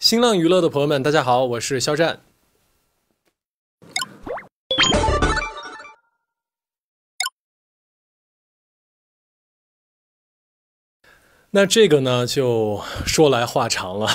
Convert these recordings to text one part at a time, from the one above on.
新浪娱乐的朋友们，大家好，我是肖战。那这个呢，就说来话长了。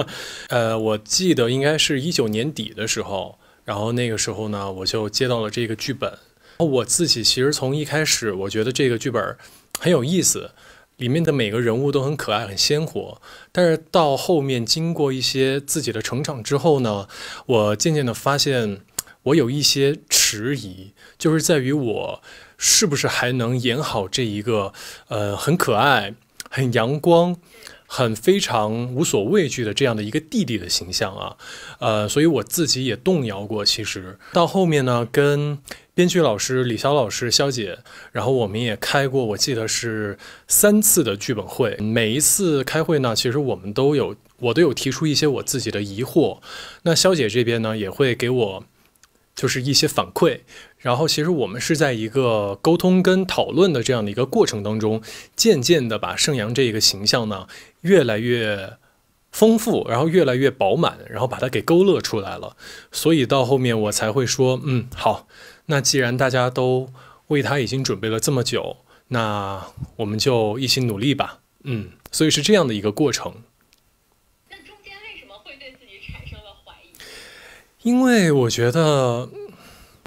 呃，我记得应该是一九年底的时候，然后那个时候呢，我就接到了这个剧本。我自己其实从一开始，我觉得这个剧本很有意思。里面的每个人物都很可爱、很鲜活，但是到后面经过一些自己的成长之后呢，我渐渐的发现我有一些迟疑，就是在于我是不是还能演好这一个呃很可爱、很阳光、很非常无所畏惧的这样的一个弟弟的形象啊，呃，所以我自己也动摇过。其实到后面呢，跟。编剧老师李潇老师肖姐，然后我们也开过，我记得是三次的剧本会。每一次开会呢，其实我们都有，我都有提出一些我自己的疑惑。那肖姐这边呢，也会给我就是一些反馈。然后其实我们是在一个沟通跟讨论的这样的一个过程当中，渐渐的把盛阳这一个形象呢越来越丰富，然后越来越饱满，然后把它给勾勒出来了。所以到后面我才会说，嗯，好。那既然大家都为他已经准备了这么久，那我们就一起努力吧。嗯，所以是这样的一个过程。那中间为什么会对自己产生了怀疑？因为我觉得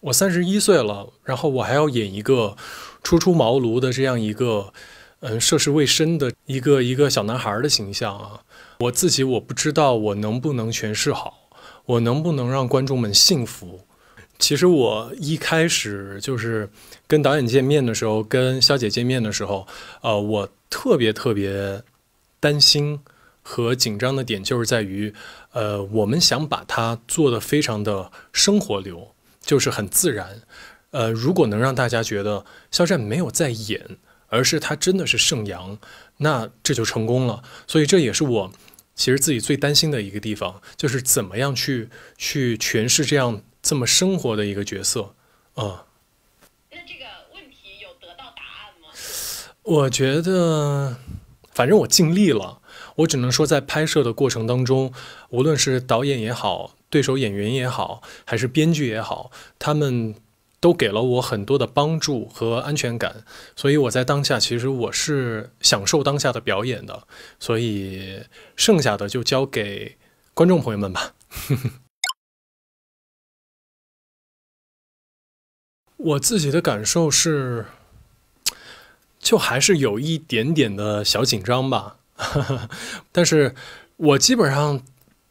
我三十一岁了，然后我还要演一个初出茅庐的这样一个嗯，涉世未深的一个一个小男孩的形象啊。我自己我不知道我能不能诠释好，我能不能让观众们信服。其实我一开始就是跟导演见面的时候，跟肖姐见面的时候，呃，我特别特别担心和紧张的点就是在于，呃，我们想把它做的非常的生活流，就是很自然。呃，如果能让大家觉得肖战没有在演，而是他真的是盛阳，那这就成功了。所以这也是我其实自己最担心的一个地方，就是怎么样去去诠释这样。这么生活的一个角色，啊，那这个问题有得到答案吗？我觉得，反正我尽力了。我只能说，在拍摄的过程当中，无论是导演也好，对手演员也好，还是编剧也好，他们都给了我很多的帮助和安全感。所以我在当下，其实我是享受当下的表演的。所以剩下的就交给观众朋友们吧。我自己的感受是，就还是有一点点的小紧张吧。但是，我基本上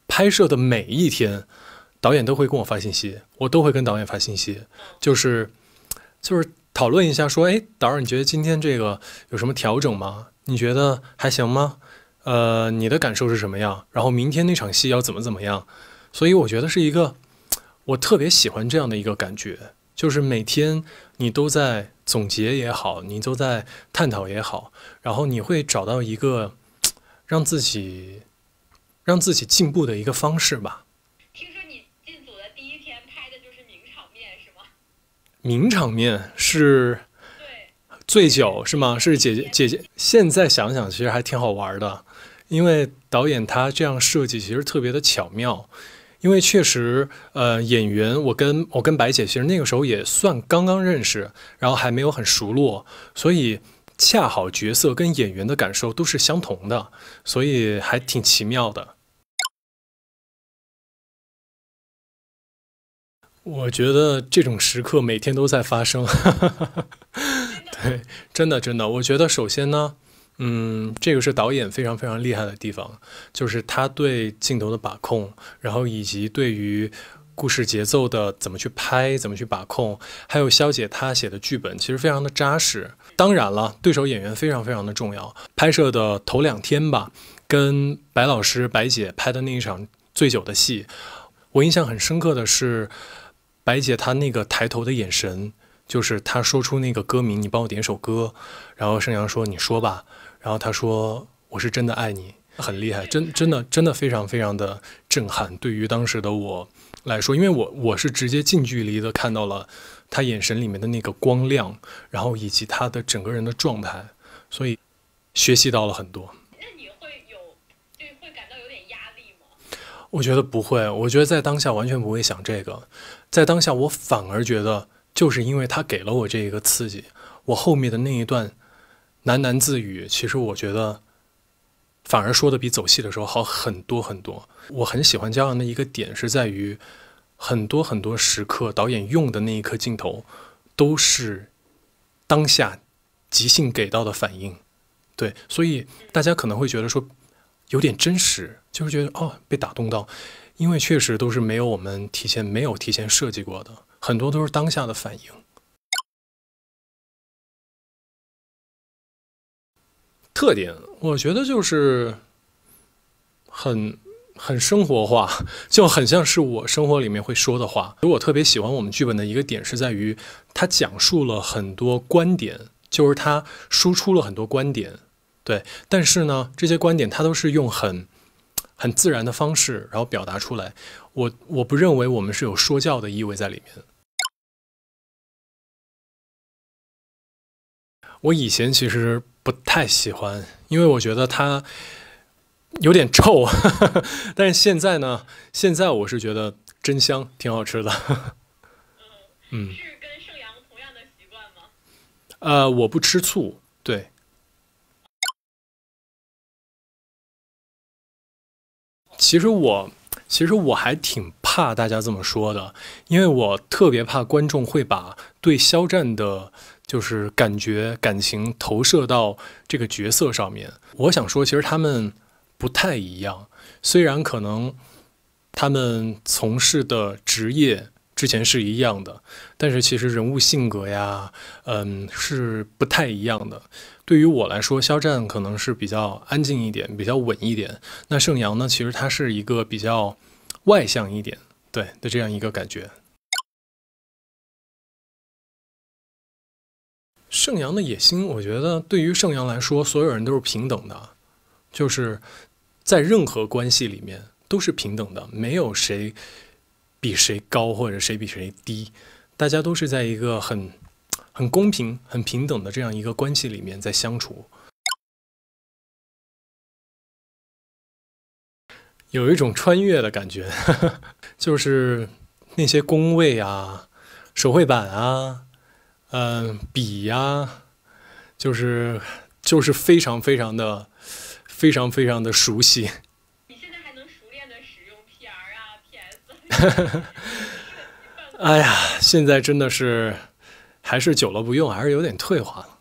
拍摄的每一天，导演都会跟我发信息，我都会跟导演发信息，就是就是讨论一下，说，哎，导演，你觉得今天这个有什么调整吗？你觉得还行吗？呃，你的感受是什么样？然后明天那场戏要怎么怎么样？所以我觉得是一个我特别喜欢这样的一个感觉。就是每天你都在总结也好，你都在探讨也好，然后你会找到一个让自己让自己进步的一个方式吧。听说你进组的第一天拍的就是名场面，是吗？名场面是，醉酒是吗？是姐姐姐姐，现在想想其实还挺好玩的，因为导演他这样设计其实特别的巧妙。因为确实，呃，演员我跟我跟白姐其实那个时候也算刚刚认识，然后还没有很熟络，所以恰好角色跟演员的感受都是相同的，所以还挺奇妙的。我觉得这种时刻每天都在发生，对，真的真的，我觉得首先呢。嗯，这个是导演非常非常厉害的地方，就是他对镜头的把控，然后以及对于故事节奏的怎么去拍、怎么去把控，还有肖姐她写的剧本其实非常的扎实。当然了，对手演员非常非常的重要。拍摄的头两天吧，跟白老师、白姐拍的那一场醉酒的戏，我印象很深刻的是白姐她那个抬头的眼神，就是她说出那个歌名，你帮我点首歌，然后盛阳说你说吧。然后他说：“我是真的爱你，很厉害，真真的真的非常非常的震撼。”对于当时的我来说，因为我我是直接近距离的看到了他眼神里面的那个光亮，然后以及他的整个人的状态，所以学习到了很多。那你会有会感到有点压力吗？我觉得不会，我觉得在当下完全不会想这个，在当下我反而觉得，就是因为他给了我这一个刺激，我后面的那一段。喃喃自语，其实我觉得，反而说的比走戏的时候好很多很多。我很喜欢焦洋的一个点是在于，很多很多时刻，导演用的那一颗镜头，都是当下即兴给到的反应。对，所以大家可能会觉得说有点真实，就是觉得哦被打动到，因为确实都是没有我们提前没有提前设计过的，很多都是当下的反应。特点，我觉得就是很很生活化，就很像是我生活里面会说的话。我特别喜欢我们剧本的一个点是在于，它讲述了很多观点，就是它输出了很多观点，对。但是呢，这些观点它都是用很很自然的方式，然后表达出来。我我不认为我们是有说教的意味在里面。我以前其实。不太喜欢，因为我觉得它有点臭。但是现在呢，现在我是觉得真香，挺好吃的。嗯，是跟盛阳同样的习惯吗？呃，我不吃醋。对，其实我其实我还挺怕大家这么说的，因为我特别怕观众会把对肖战的。就是感觉感情投射到这个角色上面。我想说，其实他们不太一样。虽然可能他们从事的职业之前是一样的，但是其实人物性格呀，嗯，是不太一样的。对于我来说，肖战可能是比较安静一点、比较稳一点。那盛阳呢，其实他是一个比较外向一点，对的这样一个感觉。盛阳的野心，我觉得对于盛阳来说，所有人都是平等的，就是在任何关系里面都是平等的，没有谁比谁高或者谁比谁低，大家都是在一个很很公平、很平等的这样一个关系里面在相处，有一种穿越的感觉，就是那些工位啊、手绘板啊。嗯，笔呀，就是就是非常非常的，非常非常的熟悉。你现在还能熟练的使用 PR 啊 PS？哎呀，现在真的是还是久了不用，还是有点退化了。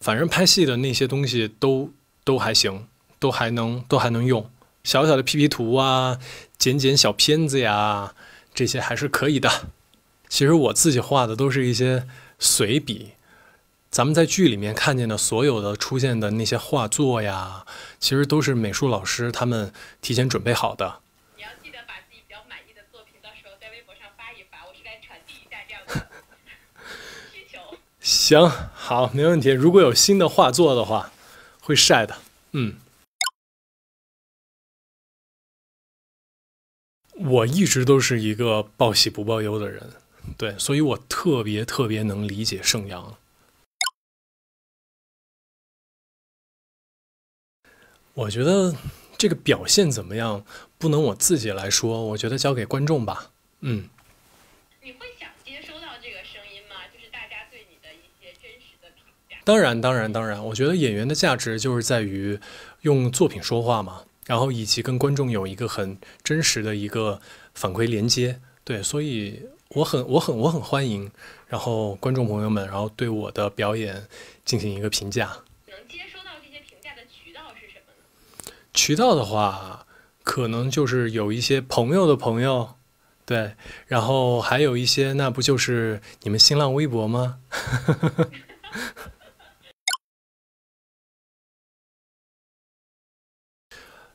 反正拍戏的那些东西都都还行，都还能都还能用。小小的 P P 图啊，剪剪小片子呀，这些还是可以的。其实我自己画的都是一些。随笔，咱们在剧里面看见的所有的出现的那些画作呀，其实都是美术老师他们提前准备好的。你要记得把自己比较满意的作品，到时候在微博上发一发，我是来传递一下这样的 需求。行，好，没问题。如果有新的画作的话，会晒的。嗯，我一直都是一个报喜不报忧的人。对，所以我特别特别能理解盛阳。我觉得这个表现怎么样，不能我自己来说，我觉得交给观众吧。嗯。你会想接收到这个声音吗？就是大家对你的一些真实的评价。当然，当然，当然。我觉得演员的价值就是在于用作品说话嘛，然后以及跟观众有一个很真实的一个反馈连接。对，所以。我很我很我很欢迎，然后观众朋友们，然后对我的表演进行一个评价。能接收到这些评价的渠道是什么？渠道的话，可能就是有一些朋友的朋友，对，然后还有一些，那不就是你们新浪微博吗？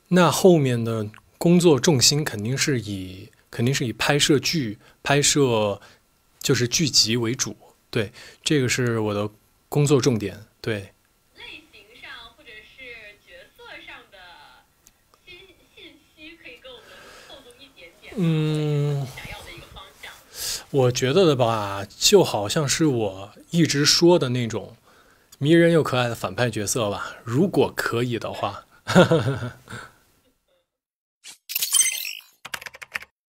那后面的工作重心肯定是以。肯定是以拍摄剧、拍摄就是剧集为主，对，这个是我的工作重点，对。类型上或者是角色上的新信息，可以跟我们透露一点点嗯。我觉得的吧，就好像是我一直说的那种迷人又可爱的反派角色吧，如果可以的话。